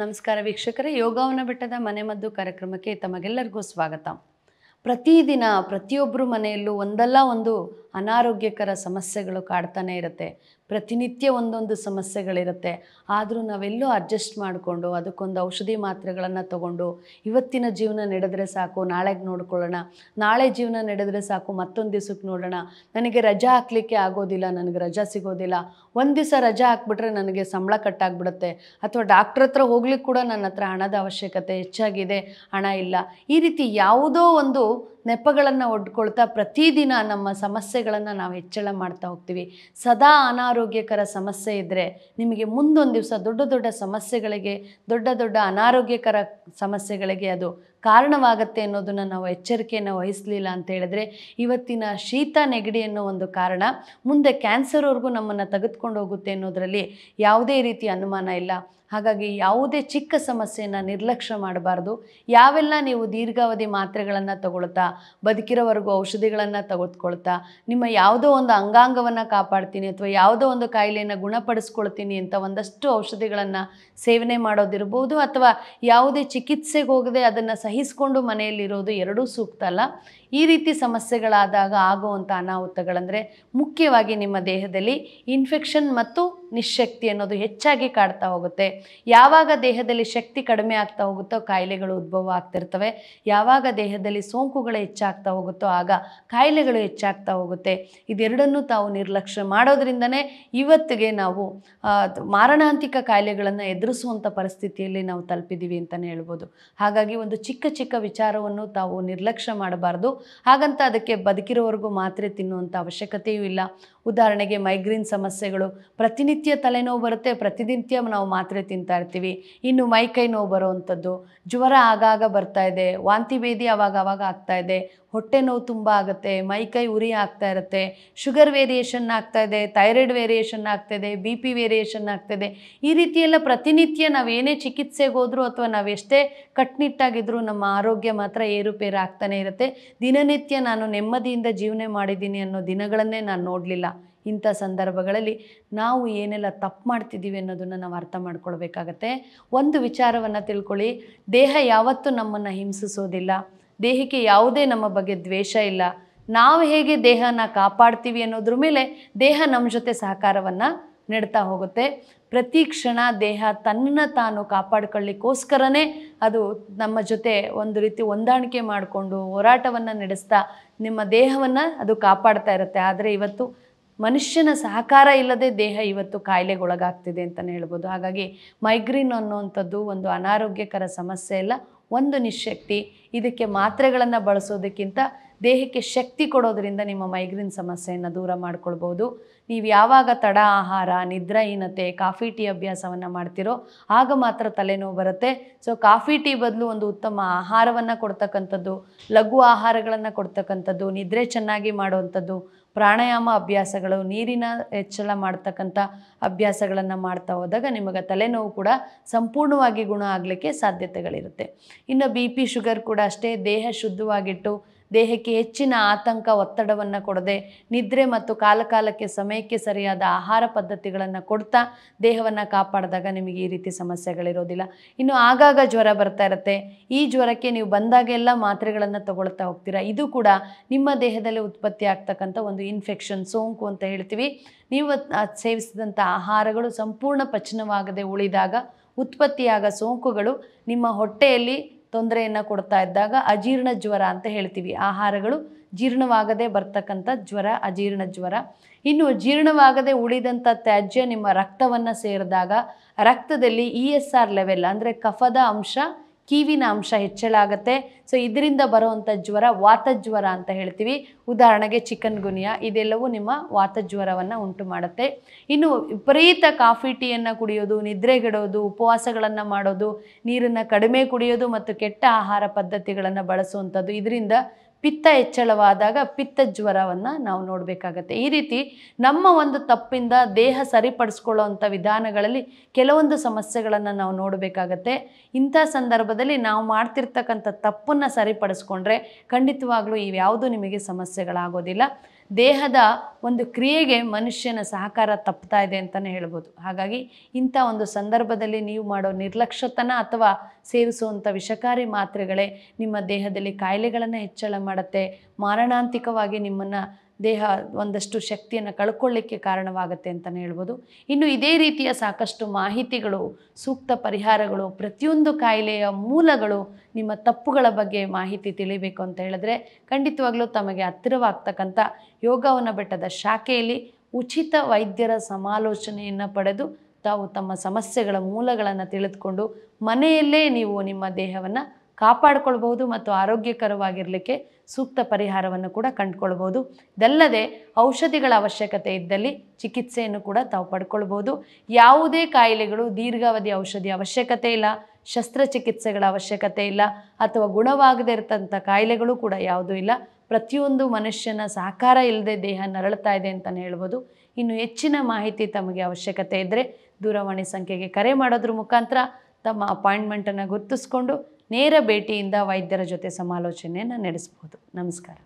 ನಮಸ್ಕಾರ ವೀಕ್ಷಕರೇ ಯೋಗವನ ಬೆಟ್ಟದ ಮನೆಮದ್ದು ಕಾರ್ಯಕ್ರಮಕ್ಕೆ ತಮಗೆಲ್ಲರಿಗೂ ಸ್ವಾಗತ ಪ್ರತಿದಿನ ಪ್ರತಿಯೊಬ್ಬರು ಮನೆಯಲ್ಲೂ ಒಂದಲ್ಲ ಒಂದು ಅನಾರೋಗ್ಯಕರ ಸಮಸ್ಯೆಗಳು ಕಾಡ್ತಾನೆ ಇರುತ್ತೆ ಪ್ರತಿನಿತ್ಯ ಒಂದೊಂದು ಸಮಸ್ಯೆಗಳಿರುತ್ತೆ ಆದರೂ ನಾವೆಲ್ಲೂ ಅಡ್ಜಸ್ಟ್ ಮಾಡಿಕೊಂಡು ಅದಕ್ಕೊಂದು ಔಷಧಿ ಮಾತ್ರೆಗಳನ್ನು ತಗೊಂಡು ಇವತ್ತಿನ ಜೀವನ ನಡೆದರೆ ಸಾಕು ನಾಳೆಗೆ ನೋಡ್ಕೊಳ್ಳೋಣ ನಾಳೆ ಜೀವನ ನಡೆದರೆ ಸಾಕು ಮತ್ತೊಂದು ದಿವಸಕ್ಕೆ ನೋಡೋಣ ನನಗೆ ರಜಾ ಹಾಕಲಿಕ್ಕೆ ಆಗೋದಿಲ್ಲ ನನಗೆ ರಜಾ ಸಿಗೋದಿಲ್ಲ ಒಂದು ದಿವಸ ರಜಾ ಹಾಕ್ಬಿಟ್ರೆ ನನಗೆ ಸಂಬಳ ಕಟ್ಟಾಗ್ಬಿಡುತ್ತೆ ಅಥವಾ ಡಾಕ್ಟ್ರ್ ಹತ್ರ ಹೋಗ್ಲಿಕ್ಕೆ ಕೂಡ ನನ್ನ ಹತ್ರ ಹಣದ ಅವಶ್ಯಕತೆ ಹೆಚ್ಚಾಗಿದೆ ಹಣ ಇಲ್ಲ ಈ ರೀತಿ ಯಾವುದೋ ಒಂದು ನೆಪಗಳನ್ನು ಒಡ್ಕೊಳ್ತಾ ಪ್ರತಿದಿನ ನಮ್ಮ ಸಮಸ್ಯೆಗಳನ್ನು ನಾವು ಹೆಚ್ಚಳ ಮಾಡ್ತಾ ಹೋಗ್ತೀವಿ ಸದಾ ಅನಾರೋಗ್ಯಕರ ಸಮಸ್ಯೆ ಇದ್ದರೆ ನಿಮಗೆ ಮುಂದೊಂದು ದಿವಸ ದೊಡ್ಡ ದೊಡ್ಡ ಸಮಸ್ಯೆಗಳಿಗೆ ದೊಡ್ಡ ದೊಡ್ಡ ಅನಾರೋಗ್ಯಕರ ಸಮಸ್ಯೆಗಳಿಗೆ ಅದು ಕಾರಣವಾಗತ್ತೆ ಅನ್ನೋದನ್ನು ನಾವು ಎಚ್ಚರಿಕೆಯನ್ನು ವಹಿಸಲಿಲ್ಲ ಅಂತ ಹೇಳಿದ್ರೆ ಇವತ್ತಿನ ಶೀತ ನೆಗಡಿ ಅನ್ನೋ ಒಂದು ಕಾರಣ ಮುಂದೆ ಕ್ಯಾನ್ಸರ್ವರೆಗೂ ನಮ್ಮನ್ನು ತೆಗೆದುಕೊಂಡು ಹೋಗುತ್ತೆ ಅನ್ನೋದರಲ್ಲಿ ಯಾವುದೇ ರೀತಿಯ ಅನುಮಾನ ಇಲ್ಲ ಹಾಗಾಗಿ ಯಾವುದೇ ಚಿಕ್ಕ ಸಮಸ್ಯೆಯನ್ನು ನಿರ್ಲಕ್ಷ್ಯ ಮಾಡಬಾರ್ದು ಯಾವೆಲ್ಲ ನೀವು ದೀರ್ಘಾವಧಿ ಮಾತ್ರೆಗಳನ್ನು ತಗೊಳ್ತಾ ಬದುಕಿರೋವರೆಗೂ ಔಷಧಿಗಳನ್ನು ತೆಗೆದುಕೊಳ್ತಾ ನಿಮ್ಮ ಯಾವುದೋ ಒಂದು ಅಂಗಾಂಗವನ್ನು ಕಾಪಾಡ್ತೀನಿ ಅಥವಾ ಯಾವುದೋ ಒಂದು ಕಾಯಿಲೆಯನ್ನು ಗುಣಪಡಿಸ್ಕೊಳ್ತೀನಿ ಅಂತ ಒಂದಷ್ಟು ಔಷಧಿಗಳನ್ನು ಸೇವನೆ ಮಾಡೋದಿರ್ಬೋದು ಅಥವಾ ಯಾವುದೇ ಚಿಕಿತ್ಸೆಗೆ ಹೋಗದೆ ಅದನ್ನು ಸಹಿಸಿಕೊಂಡು ಮನೆಯಲ್ಲಿರೋದು ಎರಡೂ ಸೂಕ್ತ ಅಲ್ಲ ಈ ರೀತಿ ಸಮಸ್ಯೆಗಳಾದಾಗ ಆಗುವಂಥ ಅನಾಹುತಗಳಂದರೆ ಮುಖ್ಯವಾಗಿ ನಿಮ್ಮ ದೇಹದಲ್ಲಿ ಇನ್ಫೆಕ್ಷನ್ ಮತ್ತು ನಿಶಕ್ತಿ ಅನ್ನೋದು ಹೆಚ್ಚಾಗಿ ಕಾಡ್ತಾ ಹೋಗುತ್ತೆ ಯಾವಾಗ ದೇಹದಲ್ಲಿ ಶಕ್ತಿ ಕಡಿಮೆ ಆಗ್ತಾ ಹೋಗುತ್ತೋ ಕಾಯಿಲೆಗಳು ಉದ್ಭವ ಆಗ್ತಿರ್ತವೆ ಯಾವಾಗ ದೇಹದಲ್ಲಿ ಸೋಂಕುಗಳು ಹೆಚ್ಚಾಗ್ತಾ ಹೋಗುತ್ತೋ ಆಗ ಕಾಯಿಲೆಗಳು ಹೆಚ್ಚಾಗ್ತಾ ಹೋಗುತ್ತೆ ಇದೆರಡನ್ನೂ ತಾವು ನಿರ್ಲಕ್ಷ್ಯ ಮಾಡೋದ್ರಿಂದನೇ ಇವತ್ತಿಗೆ ನಾವು ಮಾರಣಾಂತಿಕ ಕಾಯಿಲೆಗಳನ್ನು ಎದುರಿಸುವಂಥ ಪರಿಸ್ಥಿತಿಯಲ್ಲಿ ನಾವು ತಲುಪಿದ್ದೀವಿ ಅಂತಲೇ ಹೇಳ್ಬೋದು ಹಾಗಾಗಿ ಒಂದು ಚಿಕ್ಕ ಚಿಕ್ಕ ವಿಚಾರವನ್ನು ತಾವು ನಿರ್ಲಕ್ಷ್ಯ ಮಾಡಬಾರ್ದು ಹಾಗಂತ ಅದಕ್ಕೆ ಬದುಕಿರೋವರೆಗೂ ಮಾತ್ರೆ ತಿನ್ನುವಂಥ ಅವಶ್ಯಕತೆಯೂ ಇಲ್ಲ ಉದಾಹರಣೆಗೆ ಮೈಗ್ರೇನ್ ಸಮಸ್ಯೆಗಳು ಪ್ರತಿನಿತ್ಯ ತಲೆನೋವು ಬರುತ್ತೆ ಪ್ರತಿನಿತ್ಯ ನಾವು ಮಾತ್ರೆ ತಿಂತಾ ಇರ್ತೀವಿ ಇನ್ನು ಮೈಕೈ ನೋವು ಬರುವಂಥದ್ದು ಜ್ವರ ಆಗಾಗ ಬರ್ತಾ ಇದೆ ವಾಂತಿ ಭೇದಿ ಅವಾಗ ಆವಾಗ ಆಗ್ತಾ ಇದೆ ಹೊಟ್ಟೆ ನೋವು ತುಂಬ ಆಗುತ್ತೆ ಮೈಕೈ ಉರಿ ಆಗ್ತಾ ಇರುತ್ತೆ ಶುಗರ್ ವೇರಿಯೇಷನ್ ಆಗ್ತಾ ಇದೆ ಥೈರಾಯ್ಡ್ ವೇರಿಯೇಷನ್ ಆಗ್ತಾ ಇದೆ ಬಿ ಪಿ ವೇರಿಯೇಷನ್ ಆಗ್ತಾ ಇದೆ ಈ ರೀತಿಯೆಲ್ಲ ಪ್ರತಿನಿತ್ಯ ನಾವು ಏನೇ ಚಿಕಿತ್ಸೆಗೆ ಹೋದರೂ ಅಥವಾ ನಾವು ಎಷ್ಟೇ ಕಟ್ನಿಟ್ಟಾಗಿದ್ದರೂ ನಮ್ಮ ಆರೋಗ್ಯ ಮಾತ್ರ ಏರುಪೇರು ಆಗ್ತಾನೆ ಇರುತ್ತೆ ದಿನನಿತ್ಯ ನಾನು ನೆಮ್ಮದಿಯಿಂದ ಜೀವನ ಮಾಡಿದ್ದೀನಿ ಅನ್ನೋ ದಿನಗಳನ್ನೇ ನಾನು ನೋಡಲಿಲ್ಲ ಇಂಥ ಸಂದರ್ಭಗಳಲ್ಲಿ ನಾವು ಏನೆಲ್ಲ ತಪ್ಪು ಮಾಡ್ತಿದ್ದೀವಿ ಅನ್ನೋದನ್ನು ನಾವು ಅರ್ಥ ಮಾಡ್ಕೊಳ್ಬೇಕಾಗತ್ತೆ ಒಂದು ವಿಚಾರವನ್ನು ತಿಳ್ಕೊಳ್ಳಿ ದೇಹ ಯಾವತ್ತೂ ನಮ್ಮನ್ನು ಹಿಂಸಿಸೋದಿಲ್ಲ ದೇಹಕ್ಕೆ ಯಾವುದೇ ನಮ್ಮ ಬಗ್ಗೆ ದ್ವೇಷ ಇಲ್ಲ ನಾವು ಹೇಗೆ ದೇಹನ ಕಾಪಾಡ್ತೀವಿ ಅನ್ನೋದ್ರ ಮೇಲೆ ದೇಹ ನಮ್ಮ ಜೊತೆ ಸಹಕಾರವನ್ನು ನೆಡ್ತಾ ಹೋಗುತ್ತೆ ಪ್ರತಿ ಕ್ಷಣ ದೇಹ ತನ್ನ ತಾನು ಕಾಪಾಡ್ಕೊಳ್ಳಿಕ್ಕೋಸ್ಕರನೇ ಅದು ನಮ್ಮ ಜೊತೆ ಒಂದು ರೀತಿ ಹೊಂದಾಣಿಕೆ ಮಾಡಿಕೊಂಡು ಹೋರಾಟವನ್ನು ನಡೆಸ್ತಾ ನಿಮ್ಮ ದೇಹವನ್ನು ಅದು ಕಾಪಾಡ್ತಾ ಇರುತ್ತೆ ಆದರೆ ಇವತ್ತು ಮನುಷ್ಯನ ಸಹಕಾರ ಇಲ್ಲದೆ ದೇಹ ಇವತ್ತು ಕಾಯಿಲೆಗೊಳಗಾಗ್ತಿದೆ ಅಂತಲೇ ಹೇಳ್ಬೋದು ಹಾಗಾಗಿ ಮೈಗ್ರೀನ್ ಅನ್ನುವಂಥದ್ದು ಒಂದು ಅನಾರೋಗ್ಯಕರ ಸಮಸ್ಯೆ ಅಲ್ಲ ಒಂದು ನಿಶಕ್ತಿ ಇದಕ್ಕೆ ಮಾತ್ರೆಗಳನ್ನು ಬಳಸೋದಕ್ಕಿಂತ ದೇಹಕ್ಕೆ ಶಕ್ತಿ ಕೊಡೋದರಿಂದ ನಿಮ್ಮ ಮೈಗ್ರೇನ್ ಸಮಸ್ಯೆಯನ್ನು ದೂರ ಮಾಡ್ಕೊಳ್ಬೋದು ನೀವು ಯಾವಾಗ ತಡ ಆಹಾರ ನಿದ್ರಾಹೀನತೆ ಕಾಫಿ ಟೀ ಅಭ್ಯಾಸವನ್ನು ಮಾಡ್ತಿರೋ ಆಗ ಮಾತ್ರ ತಲೆನೋವು ಬರುತ್ತೆ ಸೊ ಕಾಫಿ ಟೀ ಬದಲು ಒಂದು ಉತ್ತಮ ಆಹಾರವನ್ನು ಕೊಡ್ತಕ್ಕಂಥದ್ದು ಲಘು ಆಹಾರಗಳನ್ನು ಕೊಡ್ತಕ್ಕಂಥದ್ದು ನಿದ್ರೆ ಚೆನ್ನಾಗಿ ಮಾಡುವಂಥದ್ದು ಪ್ರಾಣಾಯಾಮ ಅಭ್ಯಾಸಗಳು ನೀರಿನ ಹೆಚ್ಚಳ ಮಾಡ್ತಕ್ಕಂಥ ಅಭ್ಯಾಸಗಳನ್ನು ಮಾಡ್ತಾ ಹೋದಾಗ ನಿಮಗೆ ತಲೆನೋವು ಕೂಡ ಸಂಪೂರ್ಣವಾಗಿ ಗುಣ ಆಗಲಿಕ್ಕೆ ಸಾಧ್ಯತೆಗಳಿರುತ್ತೆ ಇನ್ನು ಬಿ ಪಿ ಶುಗರ್ ಕೂಡ ಅಷ್ಟೇ ದೇಹ ಶುದ್ಧವಾಗಿಟ್ಟು ದೇಹಕ್ಕೆ ಹೆಚ್ಚಿನ ಆತಂಕ ಒತ್ತಡವನ್ನು ಕೊಡದೆ ನಿದ್ರೆ ಮತ್ತು ಕಾಲಕಾಲಕ್ಕೆ ಸಮಯಕ್ಕೆ ಸರಿಯಾದ ಆಹಾರ ಪದ್ಧತಿಗಳನ್ನು ಕೊಡ್ತಾ ದೇಹವನ್ನು ಕಾಪಾಡಿದಾಗ ನಿಮಗೆ ಈ ರೀತಿ ಸಮಸ್ಯೆಗಳಿರೋದಿಲ್ಲ ಇನ್ನು ಆಗಾಗ ಜ್ವರ ಬರ್ತಾ ಇರುತ್ತೆ ಈ ಜ್ವರಕ್ಕೆ ನೀವು ಬಂದಾಗೆಲ್ಲ ಮಾತ್ರೆಗಳನ್ನು ತಗೊಳ್ತಾ ಹೋಗ್ತೀರಾ ಇದು ಕೂಡ ನಿಮ್ಮ ದೇಹದಲ್ಲಿ ಉತ್ಪತ್ತಿ ಆಗ್ತಕ್ಕಂಥ ಒಂದು ಇನ್ಫೆಕ್ಷನ್ ಸೋಂಕು ಅಂತ ಹೇಳ್ತೀವಿ ನೀವು ಸೇವಿಸಿದಂಥ ಆಹಾರಗಳು ಸಂಪೂರ್ಣ ಪಚನವಾಗದೆ ಉಳಿದಾಗ ಉತ್ಪತ್ತಿಯಾಗ ಸೋಂಕುಗಳು ನಿಮ್ಮ ಹೊಟ್ಟೆಯಲ್ಲಿ ತೊಂದರೆಯನ್ನು ಕೊಡ್ತಾ ಇದ್ದಾಗ ಅಜೀರ್ಣ ಜ್ವರ ಅಂತ ಹೇಳ್ತೀವಿ ಆಹಾರಗಳು ಜೀರ್ಣವಾಗದೆ ಬರ್ತಕ್ಕಂಥ ಜ್ವರ ಅಜೀರ್ಣ ಜ್ವರ ಇನ್ನು ಜೀರ್ಣವಾಗದೆ ಉಳಿದಂಥ ತ್ಯಾಜ್ಯ ನಿಮ್ಮ ರಕ್ತವನ್ನು ಸೇರಿದಾಗ ರಕ್ತದಲ್ಲಿ ಇ ಎಸ್ ಆರ್ ಲೆವೆಲ್ ಅಂದರೆ ಕಫದ ಅಂಶ ಕಿವಿನ ಅಂಶ ಆಗುತ್ತೆ ಸೊ ಇದರಿಂದ ಬರುವಂಥ ಜ್ವರ ವಾತಜ್ವರ ಅಂತ ಹೇಳ್ತೀವಿ ಉದಾಹರಣೆಗೆ ಚಿಕನ್ ಗುನಿಯಾ ಇದೆಲ್ಲವೂ ನಿಮ್ಮ ವಾತಜ್ವರವನ್ನು ಉಂಟು ಮಾಡುತ್ತೆ ಇನ್ನು ವಿಪರೀತ ಕಾಫಿ ಟೀಯನ್ನು ಕುಡಿಯೋದು ನಿದ್ರೆಗೆಡೋದು ಉಪವಾಸಗಳನ್ನು ಮಾಡೋದು ನೀರನ್ನು ಕಡಿಮೆ ಕುಡಿಯೋದು ಮತ್ತು ಕೆಟ್ಟ ಆಹಾರ ಪದ್ಧತಿಗಳನ್ನು ಬಳಸುವಂಥದ್ದು ಇದರಿಂದ ಪಿತ್ತ ಹೆಚ್ಚಳವಾದಾಗ ಪಿತ್ತ ಜ್ವರವನ್ನು ನಾವು ನೋಡಬೇಕಾಗತ್ತೆ ಈ ರೀತಿ ನಮ್ಮ ಒಂದು ತಪ್ಪಿಂದ ದೇಹ ಸರಿಪಡಿಸ್ಕೊಳ್ಳೋವಂಥ ವಿಧಾನಗಳಲ್ಲಿ ಕೆಲವೊಂದು ಸಮಸ್ಯೆಗಳನ್ನು ನಾವು ನೋಡಬೇಕಾಗತ್ತೆ ಇಂಥ ಸಂದರ್ಭದಲ್ಲಿ ನಾವು ಮಾಡ್ತಿರ್ತಕ್ಕಂಥ ತಪ್ಪನ್ನು ಸರಿಪಡಿಸ್ಕೊಂಡ್ರೆ ಖಂಡಿತವಾಗ್ಲೂ ಇವ್ಯಾವುದೂ ನಿಮಗೆ ಸಮಸ್ಯೆಗಳಾಗೋದಿಲ್ಲ ದೇಹದ ಒಂದು ಕ್ರಿಯೆಗೆ ಮನುಷ್ಯನ ಸಹಕಾರ ತಪ್ತಾ ಇದೆ ಅಂತಲೇ ಹೇಳ್ಬೋದು ಹಾಗಾಗಿ ಇಂಥ ಒಂದು ಸಂದರ್ಭದಲ್ಲಿ ನೀವು ಮಾಡೋ ನಿರ್ಲಕ್ಷ್ಯತನ ಅಥವಾ ಸೇವಿಸುವಂಥ ವಿಷಕಾರಿ ಮಾತ್ರೆಗಳೇ ನಿಮ್ಮ ದೇಹದಲ್ಲಿ ಕಾಯಿಲೆಗಳನ್ನು ಹೆಚ್ಚಳ ಮಾಡುತ್ತೆ ಮಾರಣಾಂತಿಕವಾಗಿ ನಿಮ್ಮನ್ನು ದೇಹ ಒಂದಷ್ಟು ಶಕ್ತಿಯನ್ನು ಕಳ್ಕೊಳ್ಳಿಕ್ಕೆ ಕಾರಣವಾಗುತ್ತೆ ಅಂತಲೇ ಹೇಳ್ಬೋದು ಇನ್ನು ಇದೇ ರೀತಿಯ ಸಾಕಷ್ಟು ಮಾಹಿತಿಗಳು ಸೂಕ್ತ ಪರಿಹಾರಗಳು ಪ್ರತಿಯೊಂದು ಕಾಯಿಲೆಯ ಮೂಲಗಳು ನಿಮ್ಮ ತಪ್ಪುಗಳ ಬಗ್ಗೆ ಮಾಹಿತಿ ತಿಳಿಬೇಕು ಅಂತ ಹೇಳಿದ್ರೆ ಖಂಡಿತವಾಗ್ಲೂ ತಮಗೆ ಹತ್ತಿರವಾಗ್ತಕ್ಕಂಥ ಯೋಗವನ ಬೆಟ್ಟದ ಶಾಖೆಯಲ್ಲಿ ಉಚಿತ ವೈದ್ಯರ ಸಮಾಲೋಚನೆಯನ್ನು ಪಡೆದು ತಾವು ತಮ್ಮ ಸಮಸ್ಯೆಗಳ ಮೂಲಗಳನ್ನು ತಿಳಿದುಕೊಂಡು ಮನೆಯಲ್ಲೇ ನೀವು ನಿಮ್ಮ ದೇಹವನ್ನು ಕಾಪಾಡಿಕೊಳ್ಬಹುದು ಮತ್ತು ಆರೋಗ್ಯಕರವಾಗಿರಲಿಕ್ಕೆ ಸೂಕ್ತ ಪರಿಹಾರವನ್ನು ಕೂಡ ಕಂಡುಕೊಳ್ಬೋದು ಇದಲ್ಲದೆ ಔಷಧಿಗಳ ಅವಶ್ಯಕತೆ ಇದ್ದಲ್ಲಿ ಚಿಕಿತ್ಸೆಯನ್ನು ಕೂಡ ತಾವು ಪಡ್ಕೊಳ್ಬೋದು ಯಾವುದೇ ಕಾಯಿಲೆಗಳು ದೀರ್ಘಾವಧಿ ಔಷಧಿ ಅವಶ್ಯಕತೆ ಇಲ್ಲ ಶಸ್ತ್ರಚಿಕಿತ್ಸೆಗಳ ಅವಶ್ಯಕತೆ ಇಲ್ಲ ಅಥವಾ ಗುಣವಾಗದೇ ಇರತಂಥ ಕಾಯಿಲೆಗಳು ಕೂಡ ಯಾವುದೂ ಇಲ್ಲ ಪ್ರತಿಯೊಂದು ಮನುಷ್ಯನ ಸಹಕಾರ ಇಲ್ಲದೆ ದೇಹ ನರಳುತ್ತಾ ಇದೆ ಅಂತಲೇ ಹೇಳ್ಬೋದು ಇನ್ನು ಹೆಚ್ಚಿನ ಮಾಹಿತಿ ತಮಗೆ ಅವಶ್ಯಕತೆ ಇದ್ದರೆ ದೂರವಾಣಿ ಸಂಖ್ಯೆಗೆ ಕರೆ ಮಾಡೋದ್ರ ಮುಖಾಂತರ ತಮ್ಮ ಅಪಾಯಿಂಟ್ಮೆಂಟನ್ನು ಗುರುತಿಸ್ಕೊಂಡು ನೇರ ಭೇಟಿಯಿಂದ ವೈದ್ಯರ ಜೊತೆ ಸಮಾಲೋಚನೆಯನ್ನು ನಡೆಸ್ಬೋದು ನಮಸ್ಕಾರ